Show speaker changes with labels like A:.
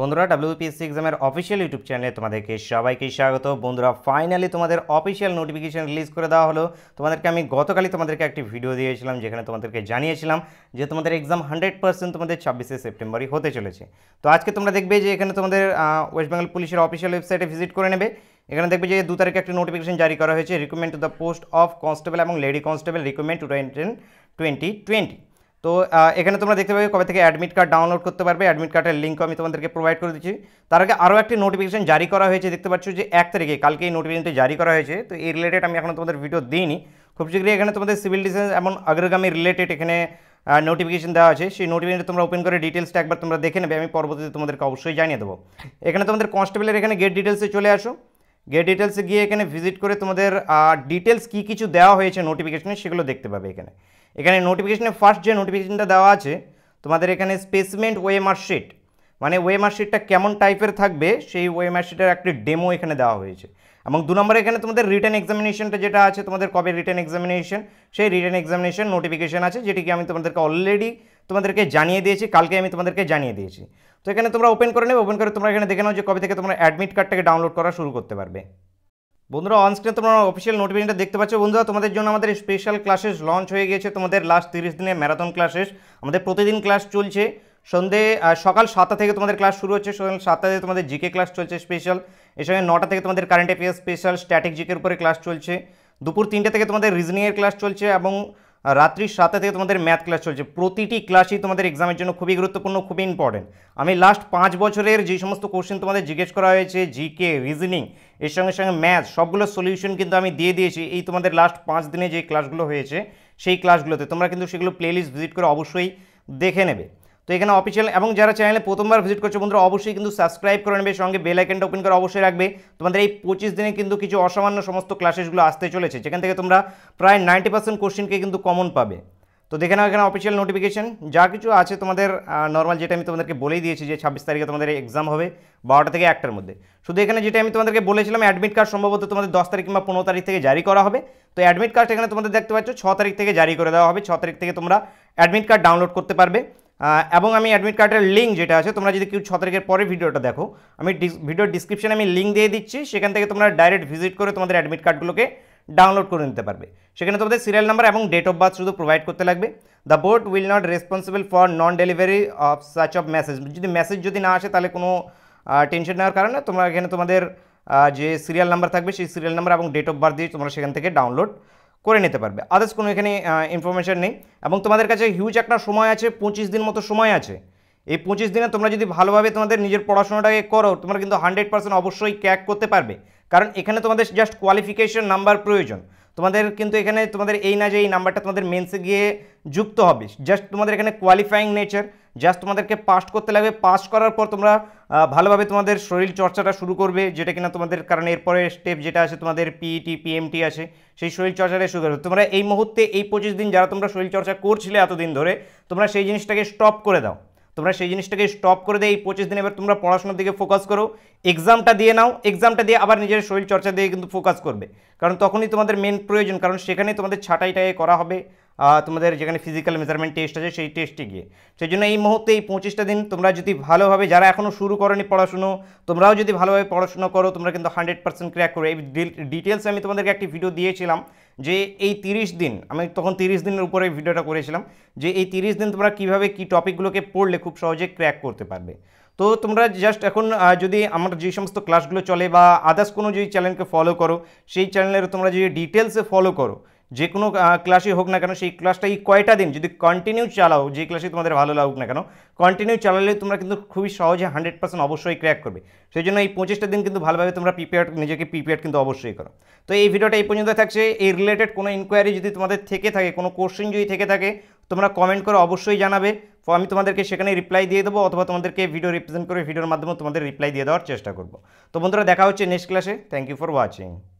A: বন্ধুরা ডাব্লিউপিএসসি এক্সামের official YouTube চ্যানেলে তোমাদেরকে সবাইকে স্বাগত বন্ধুরা ফাইনালি তোমাদের অফিসিয়াল নোটিফিকেশান রিলিজ করে দেওয়া হলো তোমাদেরকে আমি গতকালই তোমাদেরকে একটি ভিডিও দিয়েছিলাম যেখানে তোমাদেরকে জানিয়েছিলাম যে তোমাদের এক্সাম হান্ড্রেড পার্সেন্ট তোমাদের ছাব্বিশে সেপ্টেম্বরই হতে চলেছে তো আজকে তোমরা দেখবে যে এখানে তোমাদের ওয়েস্ট বেঙ্গল পুলিশের অফিসিয়াল ওয়েবসাইটে ভিজিট করে নেবে এখানে দেখবে যে দু তারিখে একটা নোটিফিকেশন জারি করা হয়েছে recruitment to the post of constable এবং lady constable recommend to twenty twenty তো এখানে তোমরা দেখতে পাবে কবে থেকে অ্যাডমিট কার্ড ডাউনলোড করতে পারবে অ্যাডমিট কার্ডের লিঙ্ক আমি তোমাদেরকে প্রোভাইড করে দিচ্ছি তার আগে আরও একটি নোটিফিকেশন জারি করা হয়েছে দেখতে পাচ্ছ যে এক তারিখে কালকে এই নোটিফিকেশনটি জারি করা হয়েছে তো এই রিলেটেড আমি এখন তোমাদের ভিডিও দিইনি খুব শীঘ্রই এখানে তোমাদের সিভিল ডিফেন্স এমন অগ্রগামী রিলেটেড এখানে নোটিফিকেশন দেওয়া আছে সেই নোটিফিকেশনটা তোমরা ওপেন করে ডিটেলসটা একবার তোমরা দেখে নেবে আমি পরবর্তীতে তোমাদেরকে অবশ্যই জানিয়ে দেবো এখানে তোমাদের কনস্টেবলের এখানে গেট ডিটেলসে চলে আসো গেট ডিটেলসে গিয়ে এখানে ভিজিট করে তোমাদের ডিটেলস কী কিছু দেওয়া হয়েছে নোটিফিকেশনে সেগুলো দেখতে পাবে এখানে এখানে নোটিফিকেশনে ফার্স্ট যে নোটিফিকেশনটা দেওয়া আছে তোমাদের এখানে স্পেসমেন্ট ওয়েমার শিট মানে ওয়ে মার্কশিটটা কেমন টাইপের থাকবে সেই ওয়ে মার্কশিটের একটি ডেমো এখানে দেওয়া হয়েছে এবং দু নম্বরে এখানে তোমাদের রিটার্ন এক্সামিনেশনটা যেটা আছে তোমাদের কবে রিটার্ন এক্সামিনেশন সেই রিটার্ন এক্সামিনেশন নোটিফিকেশন আছে যেটিকে আমি তোমাদেরকে অলরেডি তোমাদেরকে জানিয়ে দিয়েছি কালকে আমি তোমাদেরকে জানিয়ে দিয়েছি তো এখানে তোমরা ওপেন করে নেবে ওপেন করে তোমরা এখানে দেখে নাও যে কবে থেকে তোমরা অ্যাডমিট কার্ডটাকে ডাউনলোড করা শুরু করতে পারবে বন্ধুরা অনস্ক্রিনে তোমরা অফিসিয়াল নোটিফিকেশনটা দেখতে পাচ্ছ বন্ধুরা তোমাদের জন্য আমাদের স্পেশাল ক্লাসেস লঞ্চ হয়ে গেছে তোমাদের লাস্ট তিরিশ দিনের ম্যারাথন ক্লাসেস আমাদের প্রতিদিন ক্লাস চলছে সন্ধে সকাল সাতটা থেকে তোমাদের ক্লাস শুরু হচ্ছে সকাল সাতটা থেকে তোমাদের জিকে ক্লাস চলছে স্পেশাল এর সঙ্গে নটা থেকে তোমাদের কারেন্ট অ্যাফেয়ার্স স্পেশাল স্ট্যাটিক জিকের উপরে ক্লাস চলছে দুপুর তিনটে থেকে তোমাদের রিজনিংয়ের ক্লাস চলছে এবং রাত্রি সাতটা থেকে তোমাদের ম্যাথ ক্লাস চলছে প্রতিটি ক্লাসই তোমাদের এক্সামের জন্য খুবই গুরুত্বপূর্ণ খুবই ইম্পর্টেন্ট আমি লাস্ট পাঁচ বছরের যে সমস্ত কোশ্চেন তোমাদের জিজ্ঞেস করা হয়েছে জিকে রিজনিং এর সঙ্গে সঙ্গে ম্যাথ সবগুলো সলিউশন কিন্তু আমি দিয়ে দিয়েছি এই তোমাদের লাস্ট পাঁচ দিনে যে ক্লাসগুলো হয়েছে সেই ক্লাসগুলোতে তোমরা কিন্তু সেগুলো প্লেলিস্ট ভিজিট করে অবশ্যই দেখে নেবে তো এখানে অফিসিয়াল এবং যারা চ্যানেলে প্রথমবার ভিজিট করছে বন্ধুরা অবশ্যই কিন্তু সাবস্ক্রাইব করে নেবে সঙ্গে বেল আইকনটা ওপেন করে অবশ্যই রাখবে তোমাদের এই পঁচিশ দিনে কিন্তু কিছু অসামান্য সমস্ত ক্লাসেসগুলো আসতে চলেছে যেখান থেকে তোমরা প্রায় নাইনটি পার্সেন্ট কোশ্চেনকে কিন্তু কমন পাবে তো দেখে নাও এখানে অফিসিয়াল নোটিফিকেশন যা কিছু আছে তোমাদের নর্মাল যেটা আমি তোমাদেরকে বলেই দিয়েছি যে ছাব্বিশ তারিখে তোমাদের এক্সাম হবে বারোটা থেকে একটার মধ্যে শুধু এখানে যেটা আমি তোমাদেরকে বলেছিলাম অ্যাডমিট কার্ড সম্ভবত তোমাদের দশ তারিখ কিংবা পনেরো তারিখ থেকে জারি করা হবে তো অ্যাডমিট কার্ড এখানে তোমাদের দেখতে পাচ্ছ ছ তারিখ থেকে জারি করে দেওয়া হবে ছ তারিখ থেকে তোমরা অ্যাডমিট কার্ড ডাউনলোড করতে পারবে এবং আমি অ্যাডমিট কার্ডের লিঙ্ক যেটা আছে তোমরা যদি কেউ ছ তারিখের পরে ভিডিওটা দেখো আমি ভিডিওর ডিসক্রিপশানে আমি লিঙ্ক দিয়ে দিচ্ছি সেখান থেকে তোমরা ডাইরেক্ট ভিজিট করে তোমাদের অ্যাডমিট কার্ডগুলোকে ডাউনলোড করে নিতে পারবে সেখানে তোমাদের সিরিয়াল নাম্বার এবং ডেট অফ বার্থ শুধু প্রোভাইড করতে লাগবে the board will not responsible for non delivery of such of message যদি মেসেজ যদি না আসে তাহলে কোনো টেনশন নেওয়ার কারণে তোমরা এখানে তোমাদের যে সিরিয়াল নাম্বার থাকবে সেই সিরিয়াল নাম্বার এবং ডেট অফ বার্থ দিয়ে তোমরা সেখান থেকে ডাউনলোড করে নিতে পারবে আদার্স কোনো এখানে ইনফরমেশান নেই এবং তোমাদের কাছে হিউজ একটা সময় আছে পঁচিশ দিন মতো সময় আছে এই পঁচিশ দিনে তোমরা যদি ভালোভাবে তোমাদের নিজের পড়াশোনাটাকে করো তোমরা কিন্তু হান্ড্রেড পার্সেন্ট অবশ্যই ক্যাক করতে পারবে কারণ এখানে তোমাদের জাস্ট কোয়ালিফিকেশন নাম্বার প্রয়োজন তোমাদের কিন্তু এখানে তোমাদের এই না যে এই নাম্বারটা তোমাদের মেন্সে গিয়ে যুক্ত হবে জাস্ট তোমাদের এখানে কোয়ালিফাইং নেচার জাস্ট তোমাদেরকে পাস্ট করতে লাগবে পাস করার পর তোমরা ভালোভাবে তোমাদের শরীর চর্চাটা শুরু করবে যেটা কিনা তোমাদের কারণ এরপরে স্টেপ যেটা আছে তোমাদের পিইটি পিএমটি e আছে সেই শরীর চর্চাটা শুরু করবে তোমরা এই মুহূর্তে এই পঁচিশ দিন যারা তোমরা শরীর চর্চা করছিলে এতদিন ধরে তোমরা সেই জিনিসটাকে স্টপ করে দাও তোমরা সেই জিনিসটাকে স্টপ করে দিয়ে এই পঁচিশ দিন এবার তোমরা পড়াশোনার দিকে ফোকাস করো এক্সামটা দিয়ে নাও এক্সামটা দিয়ে আবার নিজের শরীর চর্চা দিয়ে কিন্তু ফোকাস করবে কারণ তখনই তোমাদের মেন প্রয়োজন কারণ সেখানে তোমাদের ছাটাইটাই করা হবে তোমাদের যেখানে ফিজিক্যাল মেজারমেন্ট টেস্ট আছে সেই টেস্টে গিয়ে সেই জন্য এই মুহূর্তে এই পঁচিশটা দিন তোমরা যদি ভালোভাবে যারা এখনও শুরু করনি পড়াশুনো তোমরাও যদি ভালোভাবে পড়াশুনো করো তোমরা কিন্তু হান্ড্রেড পার্সেন্ট ক্র্যাক করো এই ডিটেলস আমি তোমাদেরকে একটি ভিডিও দিয়েছিলাম যে এই তিরিশ দিন আমি তখন তিরিশ দিনের উপরে ভিডিওটা করেছিলাম যে এই তিরিশ দিন তোমরা কিভাবে কি টপিকগুলোকে পড়লে খুব সহজে ক্র্যাক করতে পারবে তো তোমরা জাস্ট এখন যদি আমার যে সমস্ত ক্লাসগুলো চলে বা আদার্স কোনো যদি চ্যানেলকে ফলো করো সেই চ্যানেলের তোমরা যদি ডিটেলসে ফলো করো যে কোনো ক্লাসই হোক না কেন সেই ক্লাসটা এই কয়টা দিন যদি কন্টিনিউ চালাও যে ক্লাসে তোমাদের ভালো লাগুক না কেন কন্টিনিউ চালালে তোমরা কিন্তু খুবই সহজে হান্ড্রেড পার্সেন্ট অবশ্যই ক্র্যাক করবে সেই জন্য এই পঁচিশটা দিন কিন্তু ভালোভাবে তোমরা প্রিপেয়ার নিজেকে প্রিপেয়ার কিন্তু অবশ্যই করো তো এই ভিডিওটা এই পর্যন্ত থাকছে এই রিলেটেড কোনো ইনকোয়ারি যদি তোমাদের থেকে থাকে কোনো কোশ্চেন যদি থেকে থাকে তোমরা কমেন্ট করে অবশ্যই জানাবে আমি তোমাদেরকে সেখানে রিপ্লাই দিয়ে দেবো অথবা তোমাদেরকে ভিডিও রিপ্রেজেন্ট করে ভিডিওর মাধ্যমে তোমাদের রিপ্লাই দিয়ে দেওয়ার চেষ্টা করবো তো বন্ধুরা দেখা হচ্ছে নেক্সট ক্লাসে থ্যাংক ইউ ফর ওয়াচিং